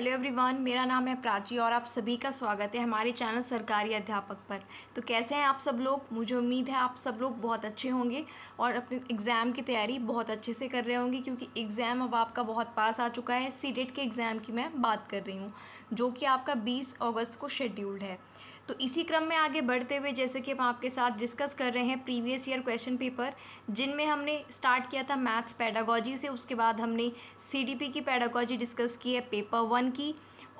hello everyone मेरा नाम है प्राची और आप सभी का स्वागत है हमारे चैनल सरकारी अध्यापक पर तो कैसे हैं आप सब लोग मुझे उम्मीद है आप सब लोग बहुत अच्छे होंगे और अपने एग्ज़ाम की तैयारी बहुत अच्छे से कर रहे होंगे क्योंकि एग्ज़ाम अब आपका बहुत पास आ चुका है सी के एग्ज़ाम की मैं बात कर रही हूँ जो कि आपका बीस अगस्त को शेड्यूल्ड है तो इसी क्रम में आगे बढ़ते हुए जैसे कि हम आपके साथ डिस्कस कर रहे हैं प्रीवियस ईयर क्वेश्चन पेपर जिनमें हमने स्टार्ट किया था मैथ्स पैडागॉजी से उसके बाद हमने सी की पैडागोजी डिस्कस की है पेपर वन की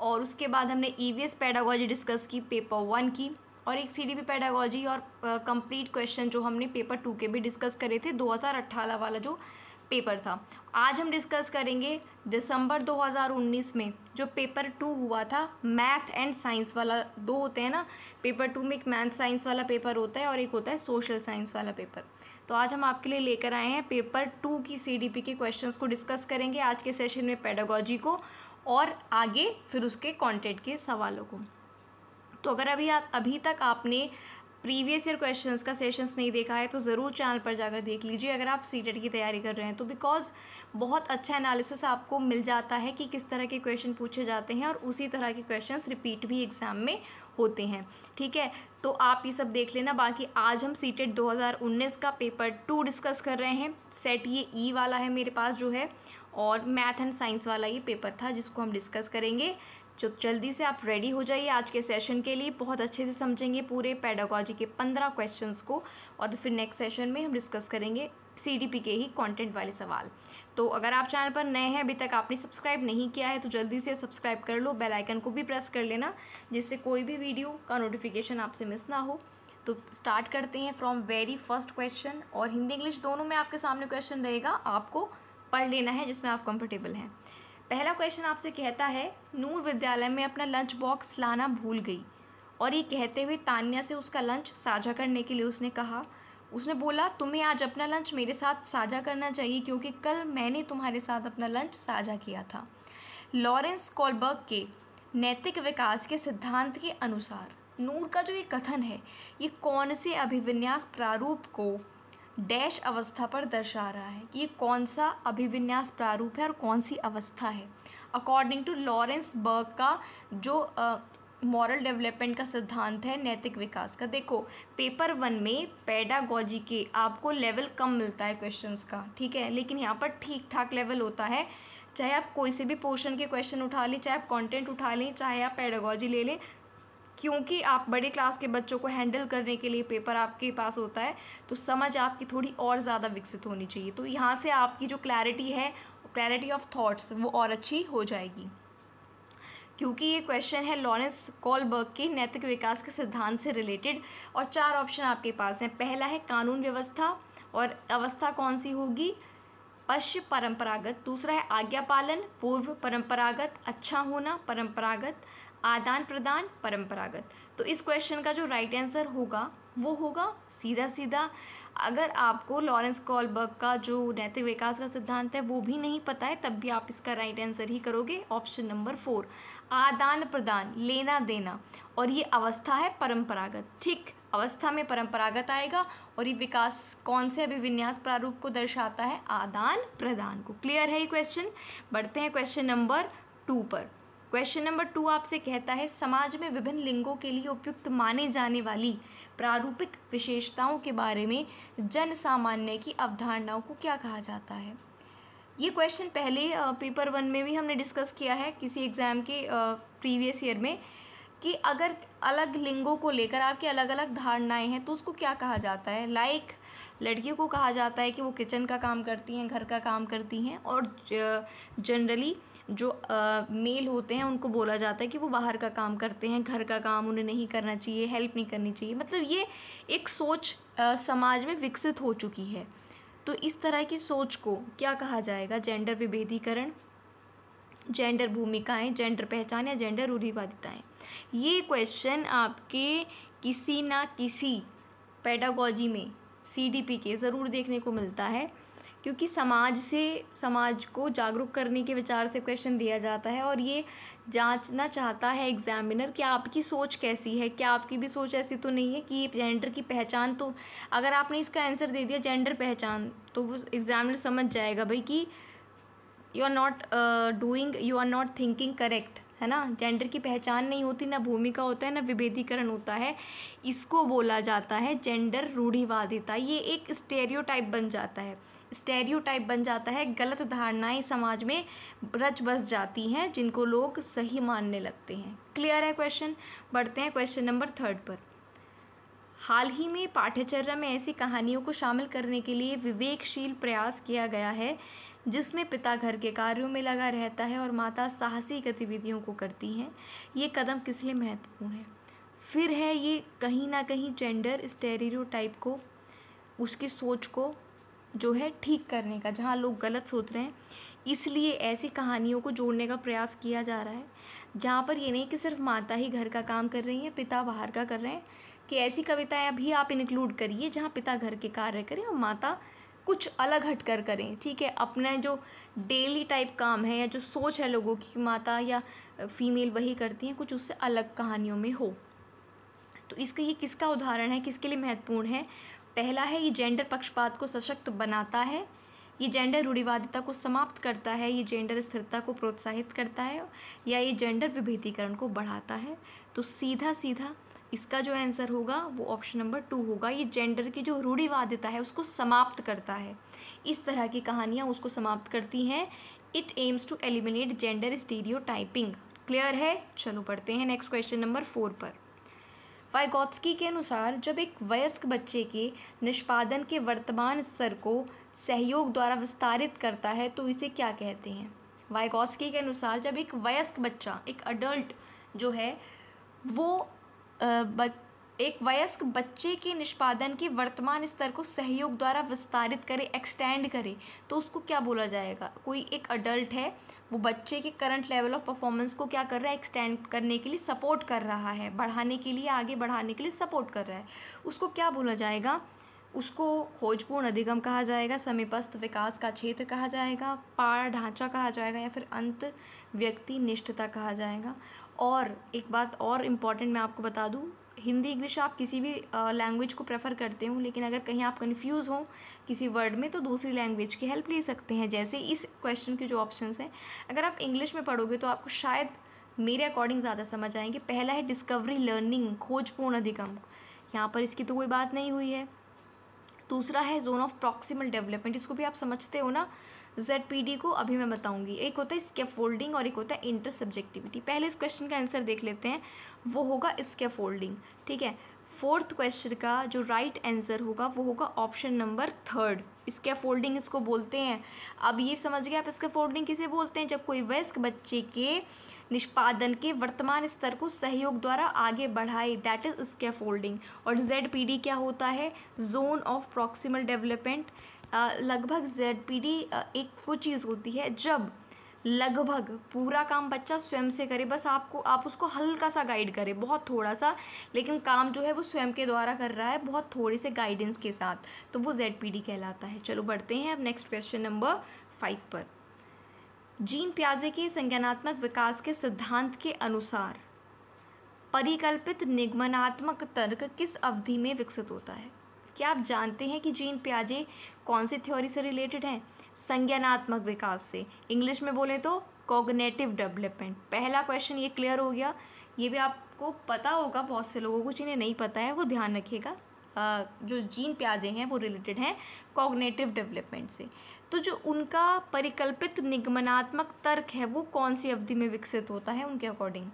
और उसके बाद हमने ई पैडागोजी डिस्कस की पेपर वन की और एक सी डी पी और कंप्लीट क्वेश्चन जो हमने पेपर टू के भी डिस्कस करे थे दो वाला जो पेपर था आज हम डिस्कस करेंगे दिसंबर 2019 में जो पेपर टू हुआ था मैथ एंड साइंस वाला दो होते हैं ना पेपर टू में एक मैथ साइंस वाला पेपर होता है और एक होता है सोशल साइंस वाला पेपर तो आज हम आपके लिए लेकर आए हैं पेपर टू की सीडीपी के क्वेश्चंस को डिस्कस करेंगे आज के सेशन में पेडागोजी को और आगे फिर उसके कॉन्टेंट के सवालों को तो अगर अभी आप अभी तक आपने प्रीवियस ईयर क्वेश्चंस का सेशंस नहीं देखा है तो ज़रूर चैनल पर जाकर देख लीजिए अगर आप सी e की तैयारी कर रहे हैं तो बिकॉज बहुत अच्छा एनालिसिस आपको मिल जाता है कि किस तरह के क्वेश्चन पूछे जाते हैं और उसी तरह के क्वेश्चंस रिपीट भी एग्ज़ाम में होते हैं ठीक है तो आप ये सब देख लेना बाकी आज हम e सी 2019 का पेपर टू डिस्कस कर रहे हैं सेट ये ई e वाला है मेरे पास जो है और मैथ एंड साइंस वाला ये पेपर था जिसको हम डिस्कस करेंगे जो तो जल्दी से आप रेडी हो जाइए आज के सेशन के लिए बहुत अच्छे से समझेंगे पूरे पैडागोजी के पंद्रह क्वेश्चन को और तो फिर नेक्स्ट सेशन में हम डिस्कस करेंगे सी के ही कंटेंट वाले सवाल तो अगर आप चैनल पर नए हैं अभी तक आपने सब्सक्राइब नहीं किया है तो जल्दी से सब्सक्राइब कर लो बेल आइकन को भी प्रेस कर लेना जिससे कोई भी वीडियो का नोटिफिकेशन आपसे मिस ना हो तो स्टार्ट करते हैं फ्रॉम वेरी फर्स्ट क्वेश्चन और हिंदी इंग्लिश दोनों में आपके सामने क्वेश्चन रहेगा आपको पढ़ लेना है जिसमें आप कंफर्टेबल हैं पहला क्वेश्चन आपसे कहता है नूर विद्यालय में अपना लंच बॉक्स लाना भूल गई और ये कहते हुए तानिया से उसका लंच साझा करने के लिए उसने कहा उसने बोला तुम्हें आज अपना लंच मेरे साथ साझा करना चाहिए क्योंकि कल मैंने तुम्हारे साथ अपना लंच साझा किया था लॉरेंस कॉलबर्ग के नैतिक विकास के सिद्धांत के अनुसार नूर का जो ये कथन है ये कौन से अभिविन्यास प्रारूप को डैश अवस्था पर दर्शा रहा है कि ये कौन सा अभिविन्यास प्रारूप है और कौन सी अवस्था है अकॉर्डिंग टू लॉरेंस बर्ग का जो मॉरल uh, डेवलपमेंट का सिद्धांत है नैतिक विकास का देखो पेपर वन में पैडागॉजी के आपको लेवल कम मिलता है क्वेश्चंस का ठीक है लेकिन यहाँ पर ठीक ठाक लेवल होता है चाहे आप कोई से भी पोर्शन के क्वेश्चन उठा लें चाहे आप कंटेंट उठा लें चाहे आप पैडागोजी ले लें क्योंकि आप बड़े क्लास के बच्चों को हैंडल करने के लिए पेपर आपके पास होता है तो समझ आपकी थोड़ी और ज़्यादा विकसित होनी चाहिए तो यहाँ से आपकी जो क्लैरिटी है क्लैरिटी ऑफ थाट्स वो और अच्छी हो जाएगी क्योंकि ये क्वेश्चन है लॉरेंस कॉलबर्ग के नैतिक विकास के सिद्धांत से रिलेटेड और चार ऑप्शन आपके पास हैं पहला है कानून व्यवस्था और अवस्था कौन सी होगी पश्य परंपरागत दूसरा है आज्ञा पालन पूर्व परंपरागत अच्छा होना परंपरागत आदान प्रदान परंपरागत तो इस क्वेश्चन का जो राइट आंसर होगा वो होगा सीधा सीधा अगर आपको लॉरेंस कॉलबर्ग का जो नैतिक विकास का सिद्धांत है वो भी नहीं पता है तब भी आप इसका राइट आंसर ही करोगे ऑप्शन नंबर फोर आदान प्रदान लेना देना और ये अवस्था है परंपरागत ठीक अवस्था में परंपरागत आएगा और ये विकास कौन से अभिविन्यास प्रारूप को दर्शाता है आदान प्रदान को क्लियर है ये क्वेश्चन बढ़ते हैं क्वेश्चन नंबर टू पर क्वेश्चन नंबर टू आपसे कहता है समाज में विभिन्न लिंगों के लिए उपयुक्त माने जाने वाली प्रारूपिक विशेषताओं के बारे में जन सामान्य की अवधारणाओं को क्या कहा जाता है ये क्वेश्चन पहले पेपर वन में भी हमने डिस्कस किया है किसी एग्ज़ाम के प्रीवियस ईयर में कि अगर अलग लिंगों को लेकर आपके अलग अलग धारणाएं हैं तो उसको क्या कहा जाता है लाइक like, लड़कियों को कहा जाता है कि वो किचन का काम करती हैं घर का काम करती हैं और जनरली जो आ, मेल होते हैं उनको बोला जाता है कि वो बाहर का काम करते हैं घर का काम उन्हें नहीं करना चाहिए हेल्प नहीं करनी चाहिए मतलब ये एक सोच आ, समाज में विकसित हो चुकी है तो इस तरह की सोच को क्या कहा जाएगा जेंडर विभेदीकरण जेंडर भूमिकाएं जेंडर पहचान या जेंडर रूढ़िवादिताएँ ये क्वेश्चन आपके किसी ना किसी पैडागोजी में सी के ज़रूर देखने को मिलता है क्योंकि समाज से समाज को जागरूक करने के विचार से क्वेश्चन दिया जाता है और ये जांचना चाहता है एग्जामिनर कि आपकी सोच कैसी है क्या आपकी भी सोच ऐसी तो नहीं है कि जेंडर की पहचान तो अगर आपने इसका आंसर दे दिया जेंडर पहचान तो वो एग्जामिनर समझ जाएगा भाई कि you are not doing you are not thinking correct है ना जेंडर की पहचान नहीं होती ना भूमिका होता है ना विभेदीकरण होता है इसको बोला जाता है जेंडर रूढ़िवादिता ये एक स्टेरियोटाइप बन जाता है स्टेरियोटाइप बन जाता है गलत धारणाएं समाज में रच बस जाती हैं जिनको लोग सही मानने लगते हैं क्लियर है क्वेश्चन बढ़ते हैं क्वेश्चन नंबर थर्ड पर हाल ही में पाठ्यचर्या में ऐसी कहानियों को शामिल करने के लिए विवेकशील प्रयास किया गया है जिसमें पिता घर के कार्यों में लगा रहता है और माता साहसी गतिविधियों को करती हैं ये कदम किस लिए महत्वपूर्ण है फिर है ये कहीं ना कहीं जेंडर स्टेरियोटाइप को उसकी सोच को जो है ठीक करने का जहाँ लोग गलत सोच रहे हैं इसलिए ऐसी कहानियों को जोड़ने का प्रयास किया जा रहा है जहाँ पर ये नहीं कि सिर्फ माता ही घर का काम कर रही हैं पिता बाहर का कर रहे हैं कि ऐसी कविताएं अभी आप इंक्लूड करिए जहाँ पिता घर के कार्य करें और माता कुछ अलग हट कर करें ठीक है अपना जो डेली टाइप काम है या जो सोच है लोगों की माता या फीमेल वही करती हैं कुछ उससे अलग कहानियों में हो तो इसका ये किसका उदाहरण है किसके लिए महत्वपूर्ण है पहला है ये जेंडर पक्षपात को सशक्त बनाता है ये जेंडर रूढ़िवादिता को समाप्त करता है ये जेंडर स्थिरता को प्रोत्साहित करता है या ये जेंडर विभेदीकरण को बढ़ाता है तो सीधा सीधा इसका जो आंसर होगा वो ऑप्शन नंबर टू होगा ये जेंडर की जो रूढ़िवादिता है उसको समाप्त करता है इस तरह की कहानियाँ उसको समाप्त करती हैं it aims to eliminate gender stereo clear है चलो पढ़ते हैं नेक्स्ट क्वेश्चन नंबर फोर पर वाइगोत्स्की के अनुसार जब एक वयस्क बच्चे के निष्पादन के वर्तमान स्तर को सहयोग द्वारा विस्तारित करता है तो इसे क्या कहते हैं वाइगोत्स्की के अनुसार जब एक वयस्क बच्चा एक अडल्ट जो है वो बच एक वयस्क बच्चे के निष्पादन के वर्तमान स्तर को सहयोग द्वारा विस्तारित करे एक्सटेंड करे तो उसको क्या बोला जाएगा कोई एक अडल्ट है वो बच्चे के करंट लेवल ऑफ परफॉर्मेंस को क्या कर रहा है एक्सटेंड करने के लिए सपोर्ट कर रहा है बढ़ाने के लिए आगे बढ़ाने के लिए सपोर्ट कर रहा है उसको क्या बोला जाएगा उसको खोजपूर्ण अधिगम कहा जाएगा समीपस्थ विकास का क्षेत्र कहा जाएगा पार ढांचा कहा जाएगा या फिर अंत व्यक्ति निष्ठता कहा जाएगा और एक बात और इम्पॉर्टेंट मैं आपको बता दूँ हिंदी इंग्लिश आप किसी भी लैंग्वेज को प्रेफर करते हो लेकिन अगर कहीं आप कंफ्यूज हो किसी वर्ड में तो दूसरी लैंग्वेज की हेल्प ले सकते हैं जैसे इस क्वेश्चन के जो ऑप्शंस हैं अगर आप इंग्लिश में पढ़ोगे तो आपको शायद मेरे अकॉर्डिंग ज़्यादा समझ आएंगे पहला है डिस्कवरी लर्निंग खोजपूर्ण अधिगम यहाँ पर इसकी तो कोई बात नहीं हुई है दूसरा है जोन ऑफ प्रॉक्सिमल डेवलपमेंट इसको भी आप समझते हो ना जेड पी डी को अभी मैं बताऊंगी एक होता है फोल्डिंग और एक होता है इंटर सब्जेक्टिविटी पहले इस क्वेश्चन का आंसर देख लेते हैं वो होगा फोल्डिंग ठीक है फोर्थ क्वेश्चन का जो राइट right आंसर होगा वो होगा option number third scaffolding इसको बोलते हैं अब ये समझ गए आप इसके फोल्डिंग किसे बोलते हैं जब कोई वयस्क बच्चे के निष्पादन के वर्तमान स्तर को सहयोग द्वारा आगे बढ़ाए दैट इज़ इसका फोल्डिंग और जेड क्या होता है जोन ऑफ प्रॉक्सिमल डेवलपमेंट लगभग जेड पी डी एक वो चीज़ होती है जब लगभग पूरा काम बच्चा स्वयं से करे बस आपको आप उसको हल्का सा गाइड करें बहुत थोड़ा सा लेकिन काम जो है वो स्वयं के द्वारा कर रहा है बहुत थोड़े से गाइडेंस के साथ तो वो जेड पी डी कहलाता है चलो बढ़ते हैं अब नेक्स्ट क्वेश्चन नंबर फाइव पर जीन प्याजे के संज्ञानात्मक विकास के सिद्धांत के अनुसार परिकल्पित निगमनात्मक तर्क किस अवधि में विकसित होता है क्या आप जानते हैं कि जीन प्याजे कौन से थ्योरी से रिलेटेड हैं संज्ञानात्मक विकास से इंग्लिश में बोले तो कॉग्नेटिव डेवलपमेंट पहला क्वेश्चन ये क्लियर हो गया ये भी आपको पता होगा बहुत से लोगों को जिन्हें नहीं पता है वो ध्यान रखिएगा जो जीन प्याजे हैं वो रिलेटेड हैं कॉग्नेटिव डेवलपमेंट से तो जो उनका परिकल्पित निगमनात्मक तर्क है वो कौन सी अवधि में विकसित होता है उनके अकॉर्डिंग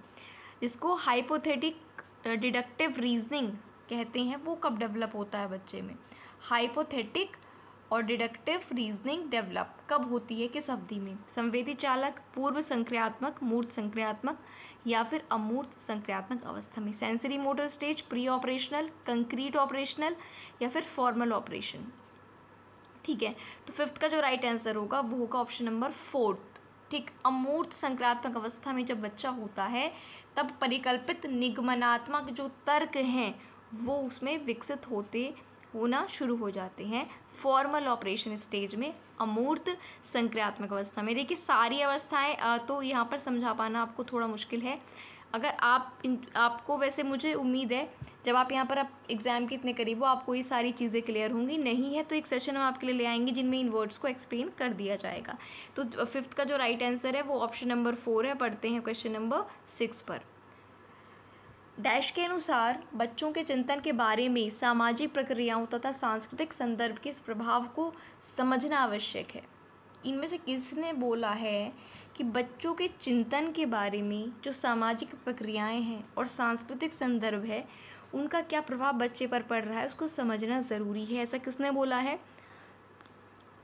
जिसको हाइपोथेटिक डिडक्टिव रीजनिंग कहते हैं वो कब डेवलप होता है बच्चे में हाइपोथेटिक और डिडक्टिव रीजनिंग डेवलप कब होती है किस अवधि में संवेदी चालक पूर्व संक्रियात्मक मूर्त संक्रियात्मक या फिर अमूर्त संक्रियात्मक अवस्था में sensory motor stage pre operational concrete operational या फिर फॉर्मल ऑपरेशन ठीक है तो फिफ्थ का जो राइट आंसर होगा वो होगा ऑप्शन नंबर फोर्थ ठीक अमूर्त संक्रात्मक अवस्था में जब बच्चा होता है तब परिकल्पित निगमनात्मक जो तर्क हैं वो उसमें विकसित होते होना शुरू हो जाते हैं फॉर्मल ऑपरेशन स्टेज में अमूर्त संक्रियात्मक अवस्था में देखिए सारी अवस्थाएं तो यहाँ पर समझा पाना आपको थोड़ा मुश्किल है अगर आप इन आपको वैसे मुझे उम्मीद है जब आप यहाँ पर आप एग्ज़ाम के इतने करीब हो आपको ये सारी चीज़ें क्लियर होंगी नहीं है तो एक सेशन हम आपके लिए ले आएंगे जिनमें इन वर्ड्स को एक्सप्लेन कर दिया जाएगा तो फिफ्थ का जो राइट आंसर है वो ऑप्शन नंबर फोर है पढ़ते हैं क्वेश्चन नंबर सिक्स पर डैश के अनुसार बच्चों के चिंतन के बारे में सामाजिक प्रक्रियाओं तथा सांस्कृतिक संदर्भ के इस प्रभाव को समझना आवश्यक है इनमें से किसने बोला है कि बच्चों के चिंतन के बारे में जो सामाजिक प्रक्रियाएं हैं और सांस्कृतिक संदर्भ है उनका क्या प्रभाव बच्चे पर पड़ रहा है उसको समझना ज़रूरी है ऐसा किसने बोला है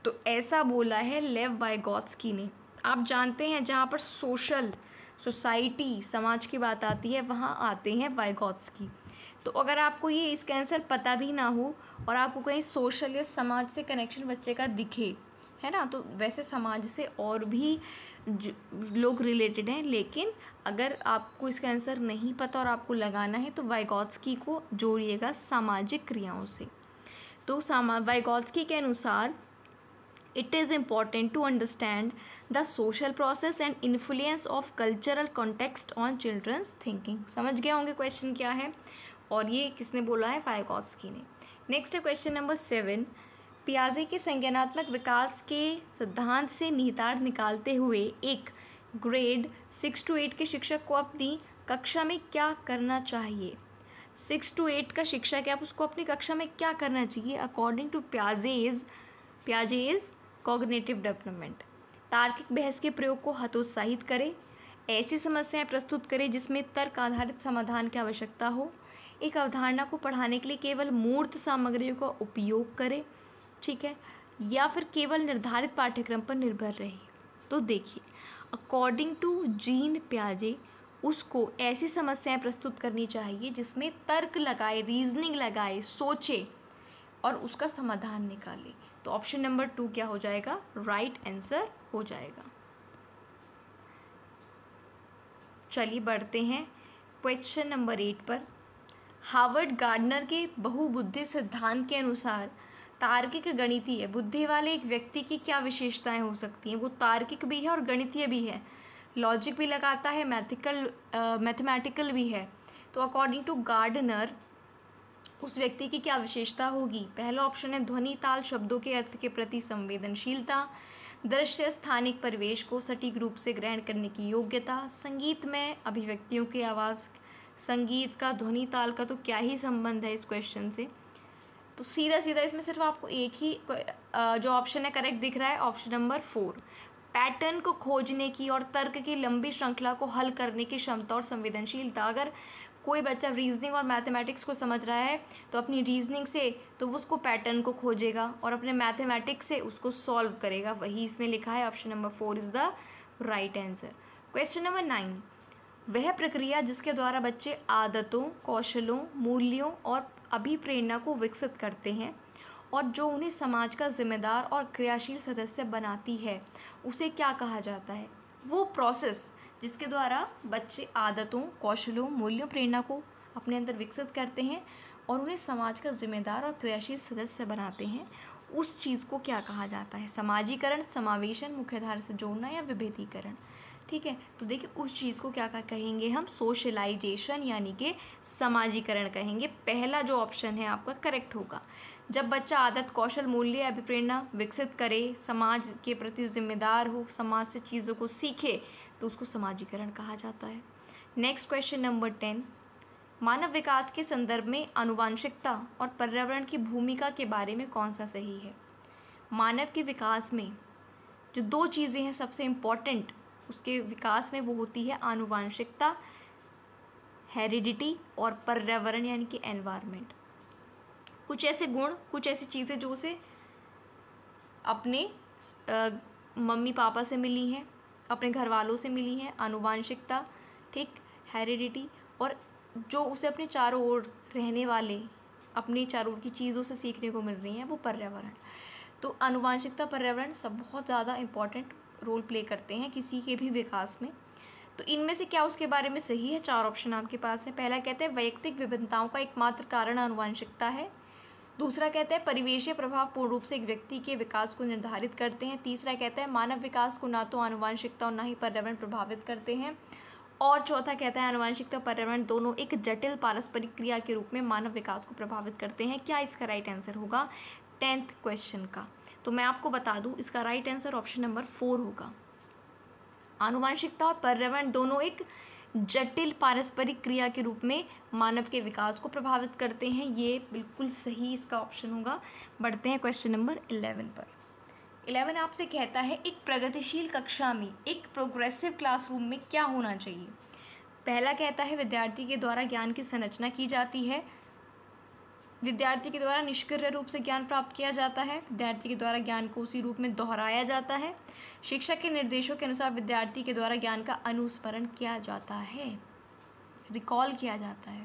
तो ऐसा बोला है लेव गॉड्स ने आप जानते हैं जहाँ पर सोशल सोसाइटी समाज की बात आती है वहाँ आते हैं की तो अगर आपको ये इसका आंसर पता भी ना हो और आपको कहीं सोशल या समाज से कनेक्शन बच्चे का दिखे है ना तो वैसे समाज से और भी लोग रिलेटेड हैं लेकिन अगर आपको इसका आंसर नहीं पता और आपको लगाना है तो वाइगॉट्सकी को जोड़िएगा सामाजिक क्रियाओं से तो सामा वाइगॉट्सकी के अनुसार it is important to understand the social process and influence of cultural context on children's thinking समझ गए होंगे क्वेश्चन क्या है और ये किसने बोला है फाइकोस्की ने नेक्स्ट है क्वेश्चन नंबर सेवन पियाजे के संज्ञानात्मक विकास के सिद्धांत से निहितार्थ निकालते हुए एक ग्रेड सिक्स टू एट के शिक्षक को अपनी कक्षा में क्या करना चाहिए सिक्स टू एट का शिक्षक है आप उसको अपनी कक्षा में क्या करना चाहिए according to Piaget's Piaget's cognitive development तार्किक बहस के प्रयोग को हतोत्साहित करें ऐसी समस्याएं प्रस्तुत करें जिसमें तर्क आधारित समाधान की आवश्यकता हो एक अवधारणा को पढ़ाने के लिए केवल मूर्त सामग्रियों का उपयोग करें ठीक है या फिर केवल निर्धारित पाठ्यक्रम पर निर्भर रहे तो देखिए अकॉर्डिंग टू जीन प्याजे उसको ऐसी समस्याएं प्रस्तुत करनी चाहिए जिसमें तर्क लगाए रीजनिंग लगाए सोचे और उसका समाधान निकाले तो ऑप्शन नंबर टू क्या हो जाएगा राइट right आंसर हो जाएगा चलिए बढ़ते हैं क्वेश्चन नंबर एट पर हार्वर्ड गार्डनर के बहुबुद्धि सिद्धांत के अनुसार तार्किक गणितीय बुद्धि वाले एक व्यक्ति की क्या विशेषताएं हो सकती हैं वो तार्किक भी है और गणितीय भी है लॉजिक भी लगाता है मैथिकल मैथमेटिकल भी है तो अकॉर्डिंग टू गार्डनर उस व्यक्ति की क्या विशेषता होगी पहला ऑप्शन है ध्वनि ताल शब्दों के अर्थ के प्रति संवेदनशीलता दृश्य स्थानिक परिवेश को सटीक रूप से ग्रहण करने की योग्यता संगीत में अभिव्यक्तियों की आवाज़ संगीत का ध्वनि ताल का तो क्या ही संबंध है इस क्वेश्चन से तो सीधा सीधा इसमें सिर्फ आपको एक ही जो ऑप्शन है करेक्ट दिख रहा है ऑप्शन नंबर फोर पैटर्न को खोजने की और तर्क की लंबी श्रृंखला को हल करने की क्षमता और संवेदनशीलता अगर कोई बच्चा रीजनिंग और मैथमेटिक्स को समझ रहा है तो अपनी रीजनिंग से तो वो उसको पैटर्न को खोजेगा और अपने मैथमेटिक्स से उसको सॉल्व करेगा वही इसमें लिखा है option number four is the right answer question number nine वह प्रक्रिया जिसके द्वारा बच्चे आदतों कौशलों मूल्यों और अभिप्रेरणा को विकसित करते हैं और जो उन्हें समाज का जिम्मेदार और क्रियाशील सदस्य बनाती है उसे क्या कहा जाता है वो प्रोसेस जिसके द्वारा बच्चे आदतों कौशलों मूल्यों प्रेरणा को अपने अंदर विकसित करते हैं और उन्हें समाज का जिम्मेदार और क्रियाशील सदस्य बनाते हैं उस चीज़ को क्या कहा जाता है समाजीकरण समावेशन मुख्यधारा से जोड़ना या विभेदीकरण ठीक है तो देखिए उस चीज़ को क्या कहेंगे हम सोशलाइजेशन यानी कि समाजीकरण कहेंगे पहला जो ऑप्शन है आपका करेक्ट होगा जब बच्चा आदत कौशल मूल्य अभिप्रेरणा विकसित करे समाज के प्रति जिम्मेदार हो समाज से चीज़ों को सीखे तो उसको समाजीकरण कहा जाता है नेक्स्ट क्वेश्चन नंबर टेन मानव विकास के संदर्भ में अनुवांशिकता और पर्यावरण की भूमिका के बारे में कौन सा सही है मानव के विकास में जो दो चीज़ें हैं सबसे इम्पॉर्टेंट उसके विकास में वो होती है आनुवांशिकता हेरिडिटी और पर्यावरण यानी कि एनवायरनमेंट कुछ ऐसे गुण कुछ ऐसी चीज़ें जो उसे अपने आ, मम्मी पापा से मिली हैं अपने घर वालों से मिली हैं आनुवांशिकता ठीक हेरिडिटी और जो उसे अपने चारों ओर रहने वाले अपने चारों ओर की चीज़ों से सीखने को मिल रही हैं वो पर्यावरण तो आनुवांशिकता पर्यावरण सब बहुत ज़्यादा इम्पॉर्टेंट रोल प्ले करते हैं किसी के भी विकास में तो इनमें से क्या उसके बारे में सही है चार ऑप्शन आपके पास है पहला कहते हैं वैयक्तिक विभिन्नताओं का एकमात्र कारण आनुवांशिकता है दूसरा कहता है परिवेशीय प्रभाव पूर्ण रूप से एक व्यक्ति के विकास को निर्धारित करते हैं तीसरा कहता है मानव विकास को ना तो आनुवांशिकता और ना ही पर्यावरण प्रभावित करते हैं और चौथा कहता है आनुवांशिकता और पर्यावरण दोनों एक जटिल पारस्परिक क्रिया के रूप में मानव विकास को प्रभावित करते हैं क्या इसका राइट आंसर होगा टेंथ क्वेश्चन का तो मैं आपको बता दूँ इसका right answer option number four होगा आनुवांशिकता और पर्यावरण दोनों एक जटिल पारस्परिक क्रिया के रूप में मानव के विकास को प्रभावित करते हैं ये बिल्कुल सही इसका ऑप्शन होगा बढ़ते हैं क्वेश्चन नंबर इलेवन पर इलेवन आपसे कहता है एक प्रगतिशील कक्षा में एक प्रोग्रेसिव क्लासरूम में क्या होना चाहिए पहला कहता है विद्यार्थी के द्वारा ज्ञान की संरचना की जाती है विद्यार्थी के द्वारा निष्क्रिय रूप से ज्ञान प्राप्त किया जाता है विद्यार्थी के द्वारा ज्ञान को उसी रूप में दोहराया जाता है शिक्षक के निर्देशों के अनुसार विद्यार्थी के द्वारा ज्ञान का अनुस्मरण किया जाता है रिकॉल किया जाता है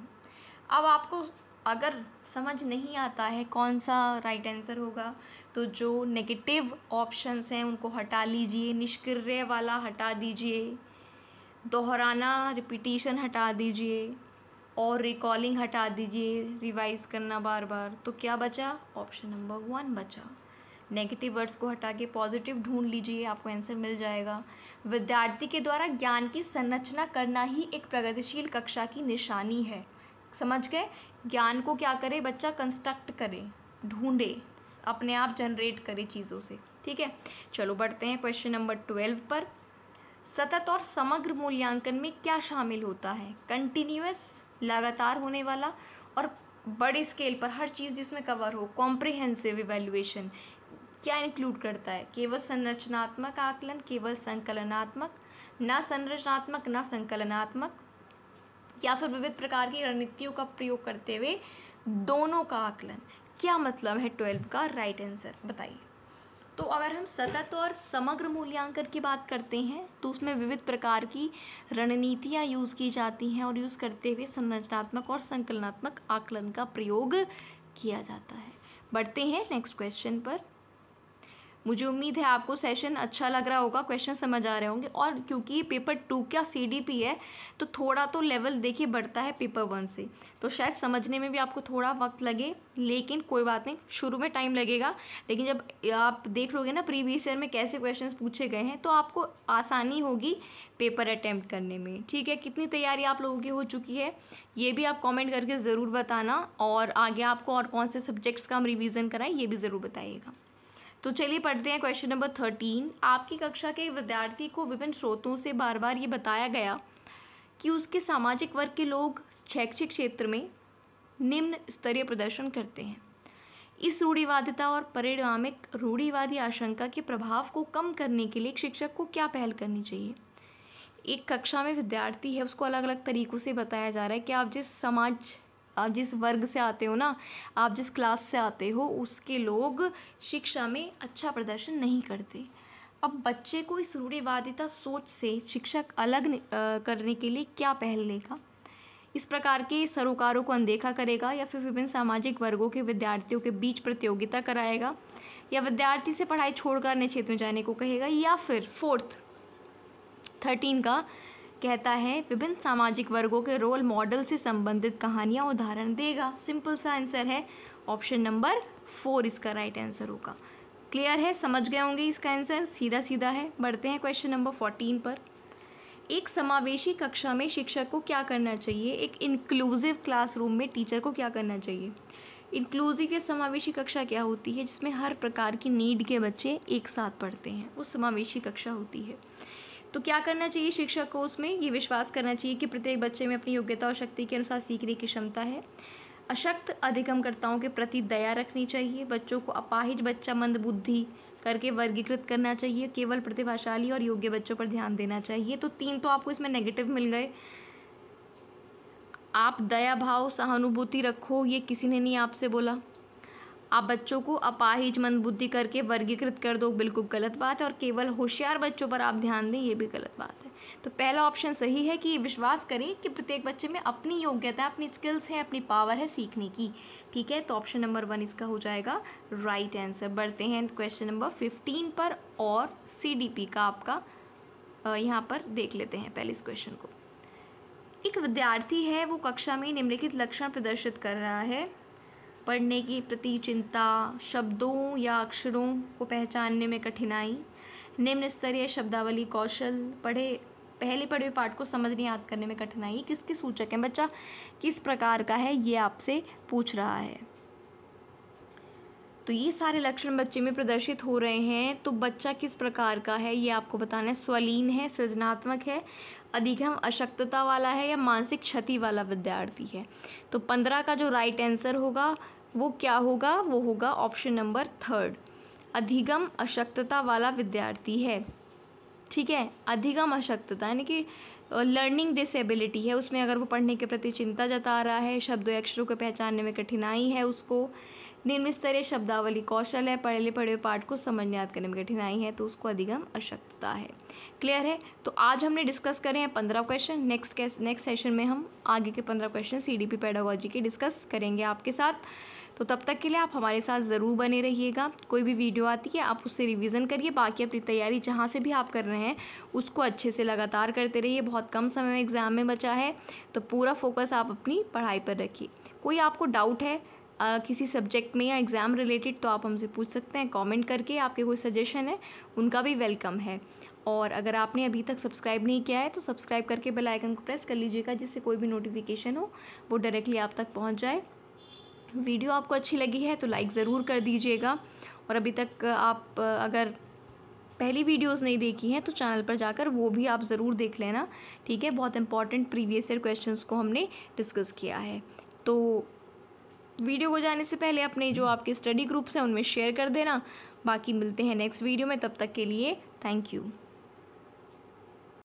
अब आपको अगर समझ नहीं आता है कौन सा राइट आंसर होगा तो जो नेगेटिव ऑप्शंस हैं उनको हटा लीजिए निष्क्रिय वाला हटा दीजिए दोहराना रिपीटिशन हटा दीजिए और रिकॉलिंग हटा दीजिए रिवाइज करना बार बार तो क्या बचा ऑप्शन नंबर वन बचा नेगेटिव वर्ड्स को हटा के पॉजिटिव ढूंढ लीजिए आपको आंसर मिल जाएगा विद्यार्थी के द्वारा ज्ञान की संरचना करना ही एक प्रगतिशील कक्षा की निशानी है समझ गए ज्ञान को क्या करे बच्चा कंस्ट्रक्ट करे ढूंढे अपने आप जनरेट करे चीज़ों से ठीक है चलो बढ़ते हैं क्वेश्चन नंबर ट्वेल्व पर सतत और समग्र मूल्यांकन में क्या शामिल होता है कंटिन्यूस लगातार होने वाला और बड़े स्केल पर हर चीज़ जिसमें कवर हो कॉम्प्रिहेंसिव इवेल्युएशन क्या इंक्लूड करता है केवल संरचनात्मक आकलन केवल संकलनात्मक ना संरचनात्मक ना संकलनात्मक या फिर विविध प्रकार की रणनीतियों का प्रयोग करते हुए दोनों का आकलन क्या मतलब है ट्वेल्व का राइट आंसर बताइए तो अगर हम सतत और समग्र मूल्यांकन की बात करते हैं तो उसमें विविध प्रकार की रणनीतियाँ यूज़ की जाती हैं और यूज़ करते हुए संरचनात्मक और संकलनात्मक आकलन का प्रयोग किया जाता है बढ़ते हैं नेक्स्ट क्वेश्चन पर मुझे उम्मीद है आपको सेशन अच्छा लग रहा होगा क्वेश्चन समझ आ रहे होंगे और क्योंकि पेपर टू का सी है तो थोड़ा तो लेवल देखिए बढ़ता है पेपर वन से तो शायद समझने में भी आपको थोड़ा वक्त लगे लेकिन कोई बात नहीं शुरू में टाइम लगेगा लेकिन जब आप देख लोगे ना प्रीवियस ईयर में कैसे क्वेश्चन पूछे गए हैं तो आपको आसानी होगी पेपर अटैम्प्ट करने में ठीक है कितनी तैयारी आप लोगों की हो चुकी है ये भी आप कमेंट करके ज़रूर बताना और आगे आपको और कौन से सब्जेक्ट्स का हम रिविज़न कराएं ये भी ज़रूर बताइएगा तो चलिए पढ़ते हैं क्वेश्चन नंबर थर्टीन आपकी कक्षा के विद्यार्थी को विभिन्न स्रोतों से बार बार ये बताया गया कि उसके सामाजिक वर्ग के लोग शैक्षिक क्षेत्र में निम्न स्तरीय प्रदर्शन करते हैं इस रूढ़िवादिता और परिणामिक रूढ़िवादी आशंका के प्रभाव को कम करने के लिए शिक्षक को क्या पहल करनी चाहिए एक कक्षा में विद्यार्थी है उसको अलग अलग तरीक़ों से बताया जा रहा है कि आप जिस समाज आप जिस वर्ग से आते हो ना आप जिस क्लास से आते हो उसके लोग शिक्षा में अच्छा प्रदर्शन नहीं करते अब बच्चे को इस रूढ़िवादिता सोच से शिक्षक अलग करने के लिए क्या पहल लेगा इस प्रकार के सरोकारों को अनदेखा करेगा या फिर विभिन्न सामाजिक वर्गों के विद्यार्थियों के बीच प्रतियोगिता कराएगा या विद्यार्थी से पढ़ाई छोड़कर अन्य क्षेत्र में जाने को कहेगा या फिर फोर्थ थर्टीन का कहता है विभिन्न सामाजिक वर्गों के रोल मॉडल से संबंधित कहानियाँ उदाहरण देगा सिंपल सा आंसर है ऑप्शन नंबर फोर इसका राइट आंसर होगा क्लियर है समझ गए होंगे इसका आंसर सीधा सीधा है बढ़ते हैं क्वेश्चन नंबर फोर्टीन पर एक समावेशी कक्षा में शिक्षक को क्या करना चाहिए एक इंक्लूसिव क्लासरूम में टीचर को क्या करना चाहिए इंक्लूसिव या समावेशी कक्षा क्या होती है जिसमें हर प्रकार की नीड के बच्चे एक साथ पढ़ते हैं वो समावेशी कक्षा होती है तो क्या करना चाहिए शिक्षक को उसमें ये विश्वास करना चाहिए कि प्रत्येक बच्चे में अपनी योग्यता और शक्ति के अनुसार सीखने की क्षमता है अशक्त अधिगमकर्ताओं के प्रति दया रखनी चाहिए बच्चों को अपाहिज बच्चा मंद बुद्धि करके वर्गीकृत करना चाहिए केवल प्रतिभाशाली और योग्य बच्चों पर ध्यान देना चाहिए तो तीन तो आपको इसमें नेगेटिव मिल गए आप दया भाव सहानुभूति रखो ये किसी ने नहीं आपसे बोला आप बच्चों को अपाहिज मंदबुद्धि करके वर्गीकृत कर दो बिल्कुल गलत बात है और केवल होशियार बच्चों पर आप ध्यान दें ये भी गलत बात है तो पहला ऑप्शन सही है कि विश्वास करें कि प्रत्येक बच्चे में अपनी योग्यता अपनी स्किल्स हैं अपनी पावर है सीखने की ठीक है तो ऑप्शन नंबर वन इसका हो जाएगा राइट आंसर बढ़ते हैं क्वेश्चन नंबर फिफ्टीन पर और सी का आपका यहाँ पर देख लेते हैं पहले इस क्वेश्चन को एक विद्यार्थी है वो कक्षा में निम्नलिखित लक्षण प्रदर्शित कर रहा है पढ़ने के प्रति चिंता शब्दों या अक्षरों को पहचानने में कठिनाई निम्न स्तरीय शब्दावली कौशल पढ़े पहले पढ़े पाठ को समझने याद करने में कठिनाई किसके सूचक हैं बच्चा किस प्रकार का है ये आपसे पूछ रहा है तो ये सारे लक्षण बच्चे में प्रदर्शित हो रहे हैं तो बच्चा किस प्रकार का है ये आपको बताना है स्वलीन है सृजनात्मक है अधिगम अशक्तता वाला है या मानसिक क्षति वाला विद्यार्थी है तो पंद्रह का जो राइट आंसर होगा वो क्या होगा वो होगा ऑप्शन नंबर थर्ड अधिगम अशक्तता वाला विद्यार्थी है ठीक है अधिगम अशक्तता यानी कि लर्निंग डिसेबिलिटी है उसमें अगर वो पढ़ने के प्रति चिंता जता रहा है शब्दों अक्षरों को पहचानने में कठिनाई है उसको निम्न स्तरीय शब्दावली कौशल है पढ़े पढ़े पाठ को समझने याद करने में कठिनाई है तो उसको अधिगम अशक्तता है क्लियर है तो आज हमने डिस्कस करें हैं पंद्रह क्वेश्चन नेक्स्ट नेक्स्ट सेशन में हम आगे के पंद्रह क्वेश्चन सी डी पैडागोजी के डिस्कस करेंगे आपके साथ तो तब तक के लिए आप हमारे साथ ज़रूर बने रहिएगा कोई भी वीडियो आती है आप उससे रिविज़न करिए बाकी अपनी तैयारी जहाँ से भी आप कर रहे हैं उसको अच्छे से लगातार करते रहिए बहुत कम समय में एग्ज़ाम में बचा है तो पूरा फोकस आप अपनी पढ़ाई पर रखिए कोई आपको डाउट है आ, किसी सब्जेक्ट में या एग्ज़ाम रिलेटेड तो आप हमसे पूछ सकते हैं कमेंट करके आपके कोई सजेशन है उनका भी वेलकम है और अगर आपने अभी तक सब्सक्राइब नहीं किया है तो सब्सक्राइब करके बेल आइकन को प्रेस कर लीजिएगा जिससे कोई भी नोटिफिकेशन हो वो डायरेक्टली आप तक पहुंच जाए वीडियो आपको अच्छी लगी है तो लाइक ज़रूर कर दीजिएगा और अभी तक आप अगर पहली वीडियोस नहीं देखी हैं तो चैनल पर जाकर वो भी आप ज़रूर देख लेना ठीक है बहुत इंपॉर्टेंट प्रीवियस ईयर क्वेश्चंस को हमने डिस्कस किया है तो वीडियो को जाने से पहले अपने जो आपके स्टडी ग्रुप्स हैं उनमें शेयर कर देना बाकी मिलते हैं नेक्स्ट वीडियो में तब तक के लिए थैंक यू